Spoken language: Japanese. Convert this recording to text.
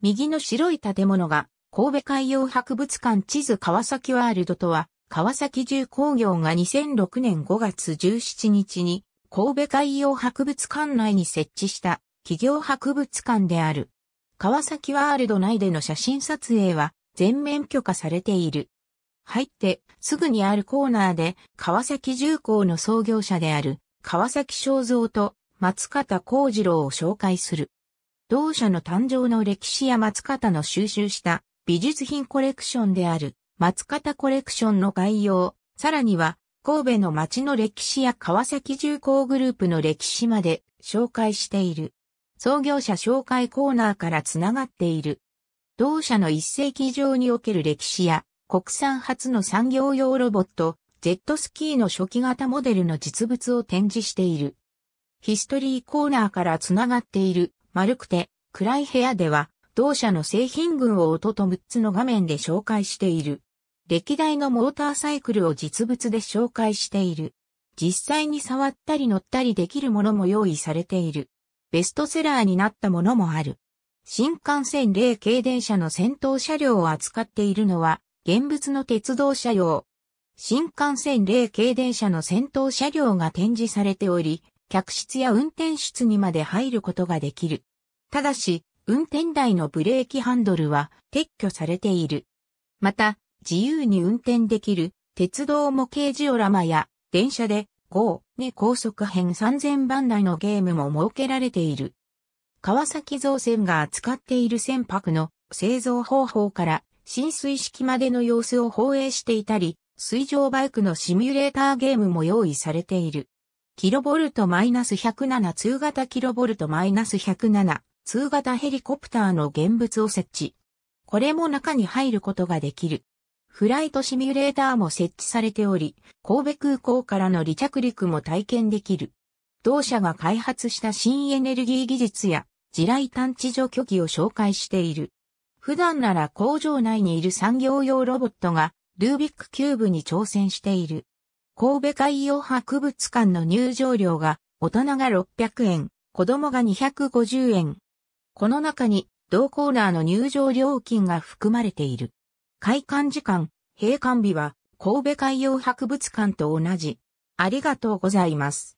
右の白い建物が神戸海洋博物館地図川崎ワールドとは、川崎重工業が2006年5月17日に神戸海洋博物館内に設置した企業博物館である。川崎ワールド内での写真撮影は全面許可されている。入ってすぐにあるコーナーで川崎重工の創業者である川崎正造と松方幸次郎を紹介する。同社の誕生の歴史や松方の収集した美術品コレクションである松方コレクションの概要、さらには神戸の町の歴史や川崎重工グループの歴史まで紹介している。創業者紹介コーナーからつながっている。同社の一世紀上における歴史や国産初の産業用ロボット、ジェットスキーの初期型モデルの実物を展示している。ヒストリーコーナーからつながっている丸くて暗い部屋では同社の製品群を音と6つの画面で紹介している。歴代のモーターサイクルを実物で紹介している。実際に触ったり乗ったりできるものも用意されている。ベストセラーになったものもある。新幹線0系電車の先頭車両を扱っているのは、現物の鉄道車両。新幹線0系電車の先頭車両が展示されており、客室や運転室にまで入ることができる。ただし、運転台のブレーキハンドルは撤去されている。また、自由に運転できる鉄道模型ジオラマや電車で GO、ね高速編3000番台のゲームも設けられている。川崎造船が扱っている船舶の製造方法から浸水式までの様子を放映していたり、水上バイクのシミュレーターゲームも用意されている。キロボルトマイナス107通型キロボルトマイナス107通型ヘリコプターの現物を設置。これも中に入ることができる。フライトシミュレーターも設置されており、神戸空港からの離着陸も体験できる。同社が開発した新エネルギー技術や地雷探知除去機を紹介している。普段なら工場内にいる産業用ロボットがルービックキューブに挑戦している。神戸海洋博物館の入場料が、大人が600円、子供が250円。この中に、同コーナーの入場料金が含まれている。開館時間、閉館日は、神戸海洋博物館と同じ。ありがとうございます。